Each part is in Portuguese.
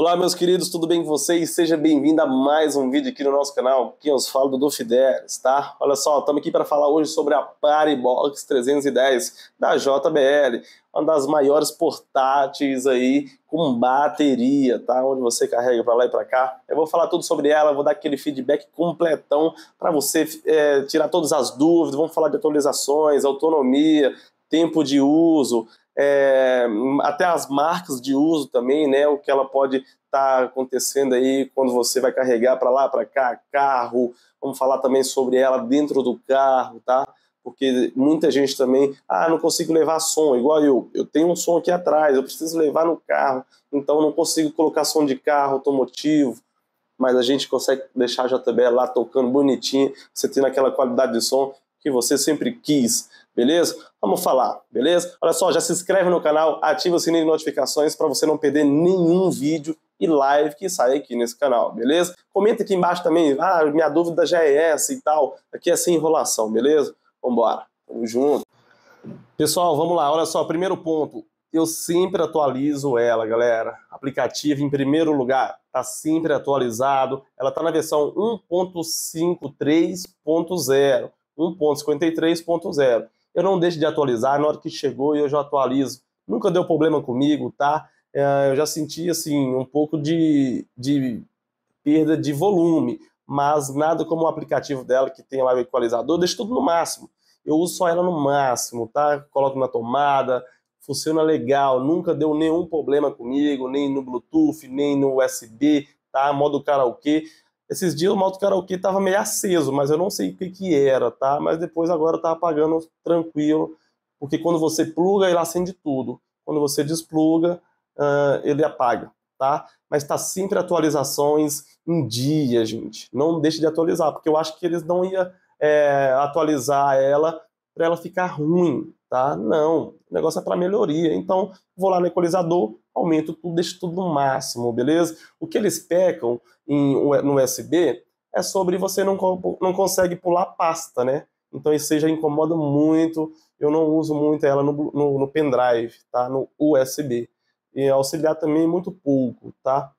Olá, meus queridos, tudo bem com vocês? Seja bem-vindo a mais um vídeo aqui no nosso canal, que eu é falo do Dofideres, tá? Olha só, estamos aqui para falar hoje sobre a Paribox 310 da JBL, uma das maiores portáteis aí com bateria, tá? Onde você carrega para lá e para cá. Eu vou falar tudo sobre ela, vou dar aquele feedback completão para você é, tirar todas as dúvidas, vamos falar de atualizações, autonomia, tempo de uso, é, até as marcas de uso também, né? O que ela pode estar tá acontecendo aí quando você vai carregar para lá, para cá, carro. Vamos falar também sobre ela dentro do carro, tá? Porque muita gente também, ah, não consigo levar som, igual eu, eu tenho um som aqui atrás, eu preciso levar no carro, então não consigo colocar som de carro automotivo, mas a gente consegue deixar a JBL lá tocando bonitinho, você tendo aquela qualidade de som que você sempre quis, beleza? Vamos falar, beleza? Olha só, já se inscreve no canal, ativa o sininho de notificações para você não perder nenhum vídeo e live que sai aqui nesse canal, beleza? Comenta aqui embaixo também, ah, minha dúvida já é essa e tal. Aqui é sem enrolação, beleza? Vambora, tamo junto. Pessoal, vamos lá, olha só, primeiro ponto, eu sempre atualizo ela, galera. Aplicativo em primeiro lugar, tá sempre atualizado. Ela tá na versão 1.53.0, 1.53.0 eu não deixo de atualizar, na hora que chegou eu já atualizo. Nunca deu problema comigo, tá? É, eu já senti, assim, um pouco de, de perda de volume, mas nada como o aplicativo dela que tem lá o equalizador, eu deixo tudo no máximo. Eu uso só ela no máximo, tá? Coloco na tomada, funciona legal, nunca deu nenhum problema comigo, nem no Bluetooth, nem no USB, tá? Modo karaokê. Esses dias o mal do karaokê estava meio aceso, mas eu não sei o que, que era, tá? Mas depois agora está apagando tranquilo, porque quando você pluga, ele acende tudo. Quando você despluga, uh, ele apaga, tá? Mas está sempre atualizações em dia, gente. Não deixe de atualizar, porque eu acho que eles não iam é, eh, atualizar ela para ela ficar ruim, tá? Não, o negócio é para melhoria. Então, vou lá no equalizador, aumento tudo, deixo tudo no máximo, beleza? O que eles pecam em, no USB é sobre você não, não consegue pular pasta, né? Então isso já incomoda muito, eu não uso muito ela no, no, no pendrive, tá? No USB. E auxiliar também é muito pouco, tá?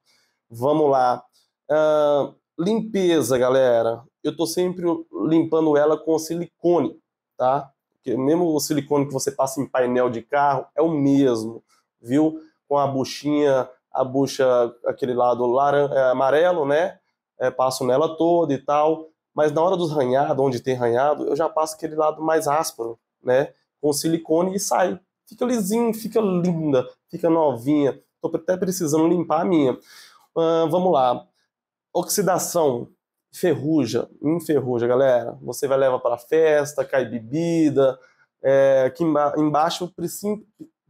Vamos lá. Uh, limpeza, galera. Eu tô sempre limpando ela com silicone, tá? Porque mesmo o silicone que você passa em painel de carro é o mesmo, viu? Com a buchinha, a bucha, aquele lado laranja é, amarelo, né? É, passo nela toda e tal. Mas na hora dos ranhados, onde tem ranhado, eu já passo aquele lado mais áspero, né? Com silicone e sai. Fica lisinho, fica linda, fica novinha. Estou até precisando limpar a minha. Uh, vamos lá. Oxidação ferruja, enferruja, galera. Você vai levar para festa, cai bebida, é, aqui embaixo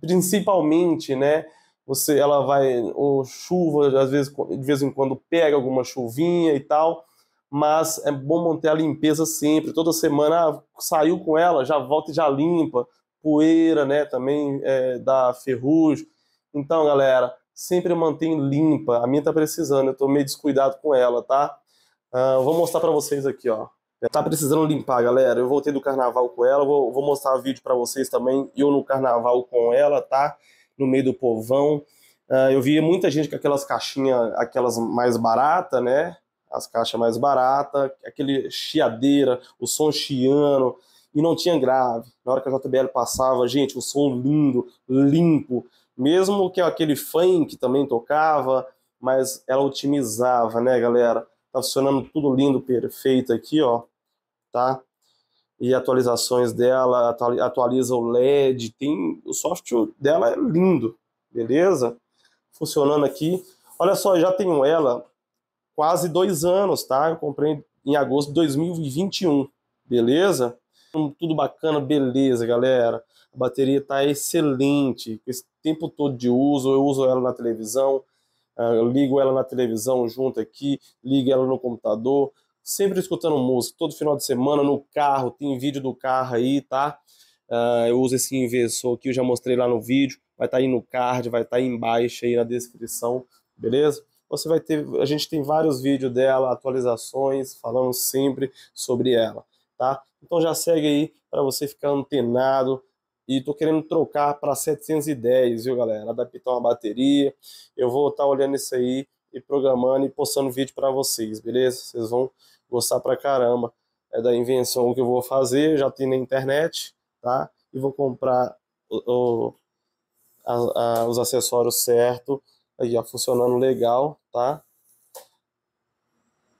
principalmente, né? Você, ela vai ou chuva, às vezes de vez em quando pega alguma chuvinha e tal, mas é bom manter a limpeza sempre. Toda semana ah, saiu com ela, já volta e já limpa. Poeira, né? Também é, da ferrugem. Então, galera, sempre mantém limpa. A minha tá precisando, eu tô meio descuidado com ela, tá? Uh, vou mostrar para vocês aqui, ó. Tá precisando limpar, galera. Eu voltei do carnaval com ela, vou, vou mostrar vídeo para vocês também. Eu no carnaval com ela, tá? No meio do povão. Uh, eu via muita gente com aquelas caixinhas, aquelas mais baratas, né? As caixas mais baratas, aquele chiadeira, o som chiano, e não tinha grave. Na hora que a JBL passava, gente, o som lindo, limpo. Mesmo que aquele funk também tocava, mas ela otimizava, né, galera? Tá funcionando tudo lindo, perfeito aqui, ó, tá? E atualizações dela, atualiza o LED, tem o software dela é lindo, beleza? Funcionando aqui. Olha só, já tenho ela quase dois anos, tá? Eu comprei em agosto de 2021, beleza? Tudo bacana, beleza, galera. A bateria tá excelente. Esse tempo todo de uso, eu uso ela na televisão, ah, ligo ela na televisão junto aqui, ligo ela no computador, sempre escutando música, todo final de semana no carro, tem vídeo do carro aí, tá? Uh, eu uso esse inversor aqui, eu já mostrei lá no vídeo, vai estar tá aí no card, vai estar tá aí embaixo aí na descrição, beleza? Você vai ter, a gente tem vários vídeos dela, atualizações, falando sempre sobre ela, tá? Então já segue aí para você ficar antenado e tô querendo trocar para 710, viu, galera? Adaptar uma bateria. Eu vou estar tá olhando isso aí e programando e postando vídeo para vocês, beleza? Vocês vão gostar pra caramba é da invenção que eu vou fazer, já tem na internet, tá? E vou comprar o, o a, a, os acessórios certo, aí já funcionando legal, tá?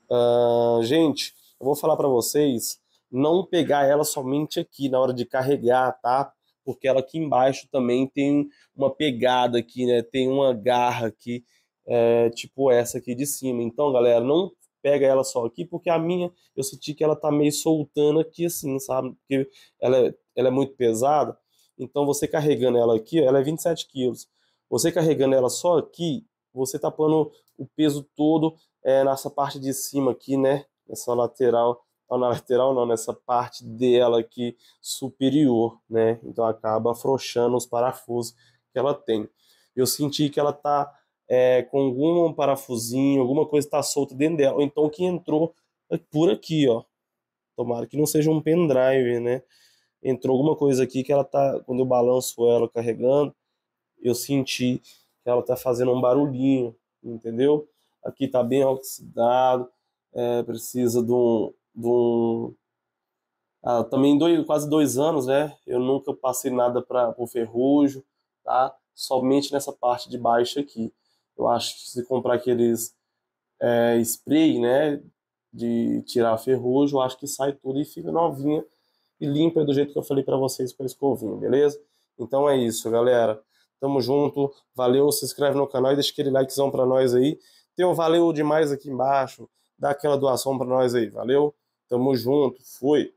Uh, gente, eu vou falar para vocês não pegar ela somente aqui na hora de carregar, tá? porque ela aqui embaixo também tem uma pegada aqui, né? Tem uma garra aqui, é, tipo essa aqui de cima. Então, galera, não pega ela só aqui, porque a minha eu senti que ela tá meio soltando aqui assim, sabe? Porque ela é, ela é muito pesada. Então, você carregando ela aqui, ela é 27 quilos. Você carregando ela só aqui, você tá pondo o peso todo é, nessa parte de cima aqui, né? Nessa lateral na lateral não, nessa parte dela aqui superior, né? Então acaba afrouxando os parafusos que ela tem. Eu senti que ela tá é, com algum parafusinho, alguma coisa está solta dentro dela, ou então que entrou é por aqui, ó. Tomara que não seja um pendrive, né? Entrou alguma coisa aqui que ela tá, quando eu balanço ela carregando, eu senti que ela tá fazendo um barulhinho, entendeu? Aqui tá bem oxidado, é, precisa de um, de um ah, também dois, quase dois anos, né? Eu nunca passei nada para o ferrugem tá? Somente nessa parte de baixo aqui. Eu acho que se comprar aqueles é, spray, né? De tirar ferrugem eu acho que sai tudo e fica novinha e limpa do jeito que eu falei para vocês com a escovinha, beleza? Então é isso, galera. Tamo junto. Valeu, se inscreve no canal e deixa aquele likezão para nós aí. Tem um valeu demais aqui embaixo. Dá aquela doação para nós aí, valeu? Tamo junto, fui.